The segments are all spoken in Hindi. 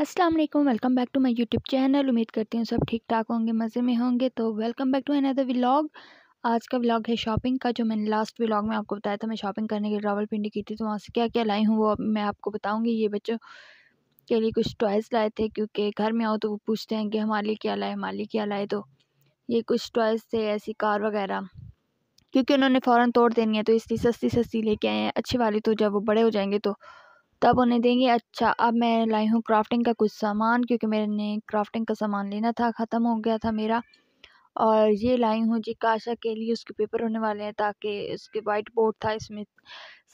अस्सलाम वालेकुम welcome back to my YouTube channel उम्मीद करती हूँ सब ठीक ठाक होंगे मज़े में होंगे तो welcome back to another vlog आज का व्लॉग है शॉपिंग का जो मैंने लास्ट व्लॉग में आपको बताया था मैं शॉपिंग करने के लिए रावलपिंडी की थी तो वहाँ से क्या क्या लाई हूँ वो मैं आपको बताऊँगी ये बच्चों के लिए कुछ टॉयज़ लाए थे क्योंकि घर में आओ तो वो पूछते हैं कि हमारे लिए क्या लाए हमारे लिए क्या लाए तो ये कुछ टॉयज़ थे ऐसी कार वगैरह क्योंकि उन्होंने फ़ौरन तोड़ देनी है तो इसलिए सस्ती सस्ती लेके आए हैं अच्छी वाली तो जब वो बड़े हो जाएंगे तो तब उन्हें देंगे अच्छा अब मैं लाई हूँ क्राफ्टिंग का कुछ सामान क्योंकि मैंने क्राफ्टिंग का सामान लेना था ख़त्म हो गया था मेरा और ये लाई हूँ जी काशा के लिए उसके पेपर होने वाले हैं ताकि उसके वाइट बोर्ड था इसमें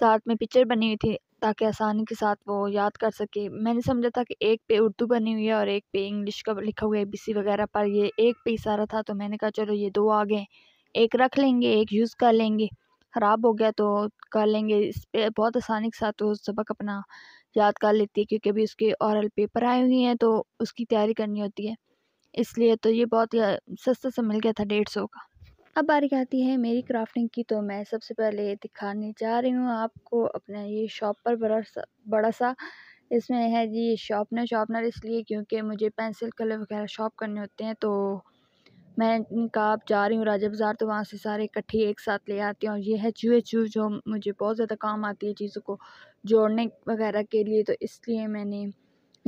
साथ में पिक्चर बनी हुई थी ताकि आसानी के साथ वो याद कर सके मैंने समझा था कि एक पे उर्दू बनी हुई है और एक पे इंग्लिश का लिखा हुआ है बी वगैरह पर ये एक पे इशारा था तो मैंने कहा चलो ये दो आ गए एक रख लेंगे एक यूज़ कर लेंगे ख़राब हो गया तो कर लेंगे इस पर बहुत आसानी के साथ वो सबक अपना याद कर लेती है क्योंकि अभी उसके औरल पेपर आए हुए हैं तो उसकी तैयारी करनी होती है इसलिए तो ये बहुत सस्ते से मिल गया था डेढ़ सौ का अब बारी आती है मेरी क्राफ्टिंग की तो मैं सबसे पहले दिखाने जा रही हूँ आपको अपना ये शॉप पर बड़ा सा बड़ा सा इसमें है जी शॉपनर शॉपनर इसलिए क्योंकि मुझे पेंसिल कलर वगैरह शॉप करने होते हैं तो मैंने कहा आप जा रही हूँ राजा बाज़ार तो वहाँ से सारे इकट्ठे एक साथ ले आती हूँ और ये है चूहे चूह जो मुझे बहुत ज़्यादा काम आती है चीज़ों को जोड़ने वगैरह के लिए तो इसलिए मैंने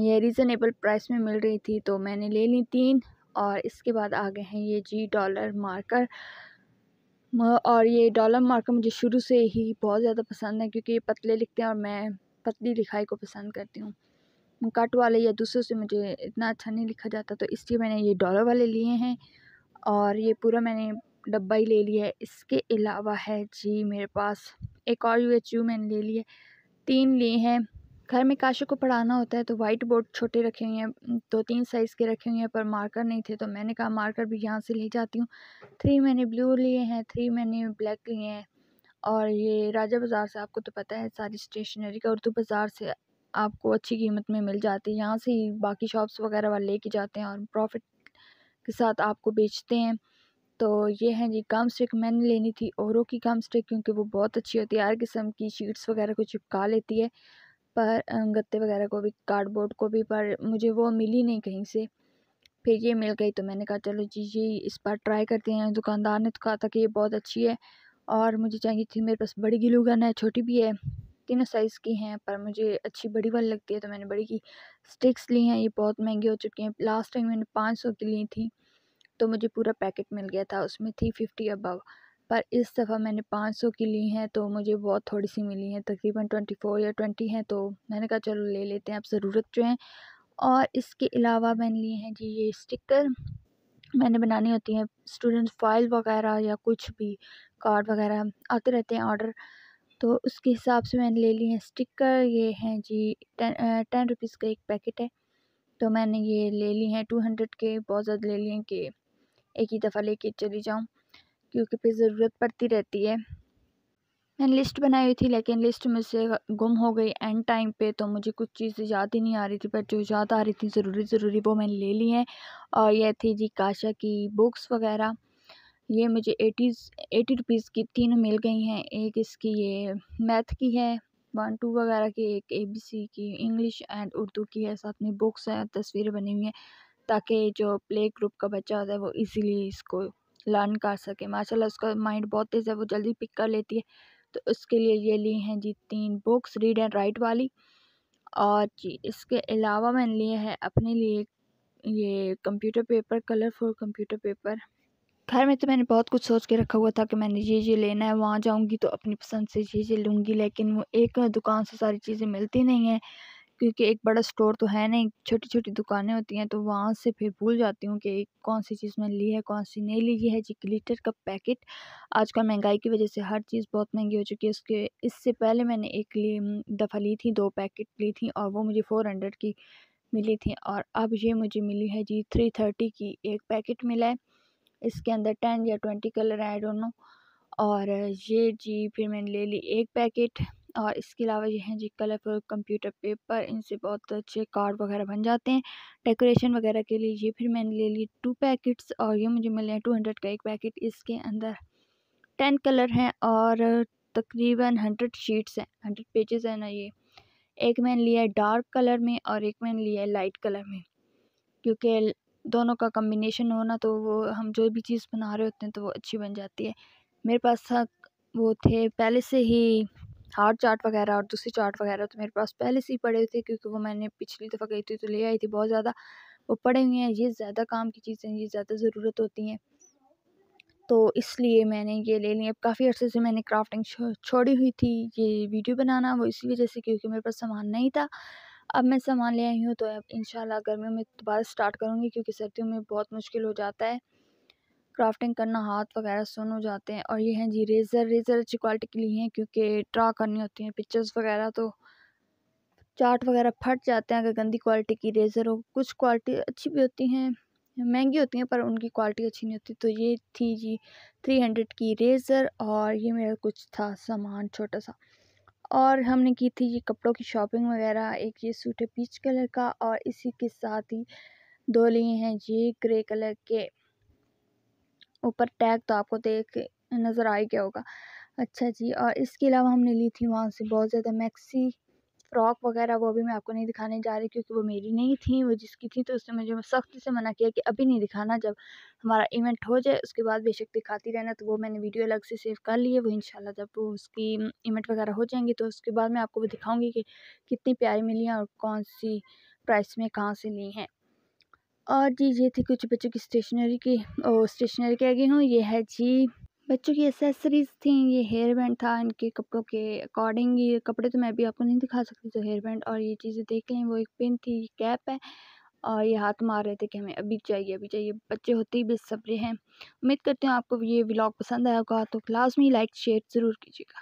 ये रीज़नेबल प्राइस में मिल रही थी तो मैंने ले ली तीन और इसके बाद आ गए हैं ये जी डॉलर मार्कर और ये डॉलर मार्कर मुझे शुरू से ही बहुत ज़्यादा पसंद है क्योंकि ये पतले लिखते हैं और मैं पतली लिखाई को पसंद करती हूँ कट वाले या दूसरों से मुझे इतना अच्छा नहीं लिखा जाता तो इसलिए मैंने ये डॉलर वाले लिए हैं और ये पूरा मैंने डब्बा ही ले लिया है इसके अलावा है जी मेरे पास एक और यू एच यू मैंने ले लिया तीन लिए हैं घर में काशे को पढ़ाना होता है तो वाइट बोर्ड छोटे रखे हुए हैं दो तीन साइज़ के रखे हुए हैं पर मार्कर नहीं थे तो मैंने कहा मार्कर भी यहाँ से ले जाती हूँ थ्री मैंने ब्लू लिए हैं थ्री मैंने ब्लैक लिए हैं और ये राजा बाज़ार से आपको तो पता है सारी स्टेशनरी का उर्दू बाज़ार से आपको अच्छी कीमत में मिल जाती है यहाँ से ही बाकी शॉप्स वगैरह वाले लेके जाते हैं और प्रॉफिट के साथ आपको बेचते हैं तो ये हैं जी गम स्टिक मैंने लेनी थी औरों की गम स्टिक क्योंकि वो बहुत अच्छी होती है हर किस्म की शीट्स वगैरह को चिपका लेती है पर गत्ते वगैरह को भी कार्डबोर्ड को भी पर मुझे वो मिली नहीं कहीं से फिर ये मिल गई तो मैंने कहा चलो जी ये इस बार ट्राई करते हैं दुकानदार ने तो कहा था कि ये बहुत अच्छी है और मुझे चाहिए थी मेरे पास बड़ी गिलू गन है छोटी भी है तीनों साइज़ की हैं पर मुझे अच्छी बड़ी वाली लगती है तो मैंने बड़ी की स्टिक्स ली हैं ये बहुत महंगी हो चुकी हैं लास्ट टाइम मैंने पाँच सौ की ली थी तो मुझे पूरा पैकेट मिल गया था उसमें थी फिफ्टी अबव पर इस दफ़ा मैंने पाँच सौ की ली हैं तो मुझे बहुत थोड़ी सी मिली हैं तकरीबन ट्वेंटी फोर या ट्वेंटी हैं तो मैंने कहा चलो ले लेते हैं अब ज़रूरत जो है और इसके अलावा मैंने लिए हैं जी ये स्टिकर मैंने बनानी होती हैं स्टूडेंट फाइल वगैरह या कुछ भी कार्ड वगैरह आते रहते हैं ऑर्डर तो उसके हिसाब से मैंने ले लिए हैं स्टिकर ये हैं जी टेन रुपीज़ का एक पैकेट है तो मैंने ये ले ली हैं टू हंड्रेड के बहुत ज़्यादा ले लिए हैं कि एक ही दफ़ा लेके चली जाऊँ क्योंकि फिर ज़रूरत पड़ती रहती है मैंने लिस्ट बनाई हुई थी लेकिन लिस्ट मुझसे गुम हो गई एंड टाइम पे तो मुझे कुछ चीज़ें याद ही नहीं आ रही थी पर जो याद आ रही थी ज़रूरी ज़रूरी वो मैंने ले ली हैं और यह थी जी काशा की बुक्स वगैरह ये मुझे एटीज़ एटी रुपीज़ की तीन मिल गई हैं एक इसकी ये मैथ की है वन टू वगैरह की एक ए बी सी की इंग्लिश एंड उर्दू की है साथ में बुक्स हैं तस्वीरें बनी हुई हैं ताकि जो प्ले ग्रुप का बच्चा होता है वो इजीली इसको लर्न कर सके माशाल्लाह उसका माइंड बहुत तेज़ है वो जल्दी पिक कर लेती है तो उसके लिए ये ली हैं जी तीन बुक्स रीड एंड राइट वाली और जी इसके अलावा मैंने लिए है अपने लिए ये computer paper colourful computer paper घर में तो मैंने बहुत कुछ सोच के रखा हुआ था कि मैंने ये ये लेना है वहाँ जाऊँगी तो अपनी पसंद से ये ये लूँगी लेकिन वो एक दुकान से सारी चीज़ें मिलती नहीं हैं क्योंकि एक बड़ा स्टोर तो है नहीं छोटी छोटी दुकानें होती हैं तो वहाँ से फिर भूल जाती हूँ कि कौन सी चीज़ मैंने ली है कौन सी नहीं ली है जी ग्लिटर का पैकेट आजकल महंगाई की वजह से हर चीज़ बहुत महंगी हो चुकी है उसके इससे पहले मैंने एक ली दफ़ा ली थी दो पैकेट ली थी और वो मुझे फ़ोर हंड्रेड की मिली थी और अब ये मुझे मिली है जी थ्री थर्टी की एक पैकेट मिला है इसके अंदर टेन या ट्वेंटी कलर आई दोनों और ये जी फिर मैंने ले ली एक पैकेट और इसके अलावा ये हैं जी कलरफुल कंप्यूटर पेपर इनसे बहुत अच्छे कार्ड वगैरह बन जाते हैं डेकोरेशन वगैरह के लिए ये फिर मैंने ले ली टू पैकेट्स और ये मुझे मिले हैं टू हंड्रेड का एक पैकेट इसके अंदर टेन कलर हैं और तकरीबन हंड्रेड शीट्स हैं हंड्रेड पेजेस हैं ना ये एक मैंने लिया है डार्क कलर में और एक मैंने लिया है लाइट कलर में क्योंकि दोनों का कम्बिनेशन होना तो वो हम जो भी चीज़ बना रहे होते हैं तो वो अच्छी बन जाती है मेरे पास था वो थे पहले से ही हार्ड चाट वगैरह और दूसरे चाट वगैरह तो मेरे पास पहले से ही पड़े थे क्योंकि वो मैंने पिछली दफ़ा गई थी तो ले आई थी बहुत ज़्यादा वो पड़े हुए हैं ये ज़्यादा काम की चीज़ें ये ज़्यादा ज़रूरत होती हैं तो इसलिए मैंने ये ले ली अब काफ़ी अर्से से मैंने क्राफ्टिंग छोड़ी हुई थी ये वीडियो बनाना वो इसी वजह से क्योंकि मेरे पास सामान नहीं था अब मैं सामान ले आई हूँ तो अब इन गर्मियों में दोबारा स्टार्ट करूँगी क्योंकि सर्दियों में बहुत मुश्किल हो जाता है क्राफ्टिंग करना हाथ वगैरह सुन हो जाते हैं और ये हैं जी रेज़र रेज़र अच्छी क्वालिटी के लिए हैं क्योंकि ड्रा करनी होती हैं पिक्चर्स वगैरह तो चार्ट वगैरह फट जाते हैं अगर गंदी क्वालिटी की रेज़र हो कुछ क्वालिटी अच्छी भी होती हैं महंगी होती हैं पर उनकी क्वालिटी अच्छी नहीं होती तो ये थी जी थ्री हंड्रेड की रेज़र और ये मेरा कुछ था सामान छोटा सा और हमने की थी ये कपड़ों की शॉपिंग वगैरह एक ये सूट है पीच कलर का और इसी के साथ ही दो लिए हैं ये ग्रे कलर के ऊपर टैग तो आपको देख नज़र आ ही गया होगा अच्छा जी और इसके अलावा हमने ली थी वहाँ से बहुत ज़्यादा मैक्सी फ्रॉक वगैरह वो अभी मैं आपको नहीं दिखाने जा रही क्योंकि वो मेरी नहीं थी वो जिसकी थी तो उसने मुझे सख्ती से मना किया कि अभी नहीं दिखाना जब हमारा इवेंट हो जाए उसके बाद बेशक दिखाती रहना तो वो मैंने वीडियो अलग से सेव कर लिए वो इंशाल्लाह जब वो उसकी इवेंट वगैरह हो जाएंगी तो उसके बाद मैं आपको वो दिखाऊँगी कि कितनी प्यारी मिली हैं और कौन सी प्राइस में कहाँ से ली हैं और जी ये थी कुछ बच्चों की स्टेशनरी की स्टेशनरी के आगे हूँ ये है जी बच्चों की एसेसरीज़ थी ये हेयर बैंड था इनके कपड़ों के अकॉर्डिंग ये कपड़े तो मैं अभी आपको नहीं दिखा सकती तो हेयर बैंड और ये चीज़ें देख लें वो एक पिन थी कैप है और ये हाथ मार रहे थे कि हमें अभी चाहिए अभी चाहिए बच्चे होते ही बेसब्रे हैं उम्मीद करते हैं आपको ये ब्लॉग पसंद आया होगा तो क्लास में लाइक शेयर ज़रूर कीजिएगा